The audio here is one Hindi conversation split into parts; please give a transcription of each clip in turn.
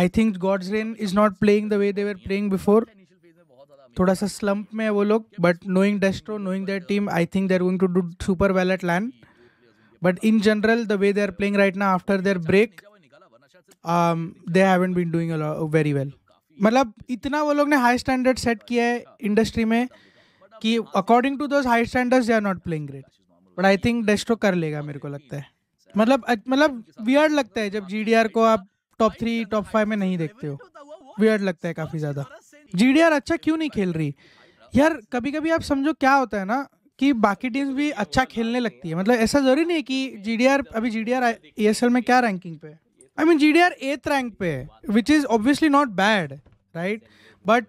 I think Gods Reign is not playing the way they were playing before थोड़ा सा स्लम्प में है वो लोग but knowing Destro knowing their team I think they are going to do super well at LAN but in general the way they are playing right ना after their break they haven't been doing very well मतलब इतना वो लोग ने हाई स्टैंडर्ड सेट किया है इंडस्ट्री में कि according to those high standards they are not playing great but I think Destro कर लेगा मेरे को लगता है मतलब मतलब वियर्ड लगता है जब जी को आप टॉप थ्री टॉप फाइव में नहीं देखते हो वियर्ड लगता है काफ़ी ज़्यादा जी अच्छा क्यों नहीं खेल रही यार कभी कभी आप समझो क्या होता है ना कि बाकी टीम्स भी अच्छा खेलने लगती है मतलब ऐसा जरूरी नहीं है कि जी अभी जी डी आर में क्या रैंकिंग पे है I mean G D R eighth rank पे है which is obviously not bad right but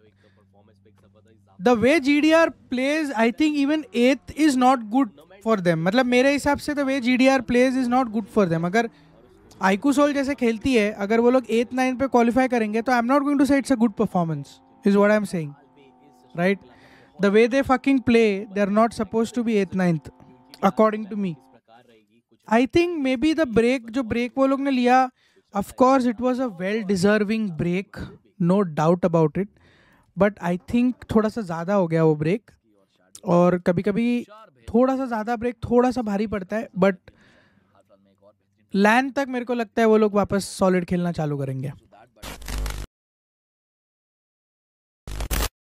the way G D R plays I think even eighth is not good for them मतलब मेरे हिसाब से the way G D R plays is not good for them अगर आईकूसोल जैसे खेलती है अगर वो लोग एथ नाइन पे क्वालिफाई करेंगे तो I am not going to say it's a good performance is what I am saying right the way they fucking play they are not suppose to be eighth ninth according to me I think maybe the break जो ब्रेक वो लोग ने लिया of course it was a well deserving break no doubt about it but I think थोड़ा सा ज़्यादा हो गया वो ब्रेक और कभी कभी थोड़ा सा ज़्यादा ब्रेक थोड़ा सा भारी पड़ता है बट लैंड तक मेरे को लगता है वो लोग वापस सॉलिड खेलना चालू करेंगे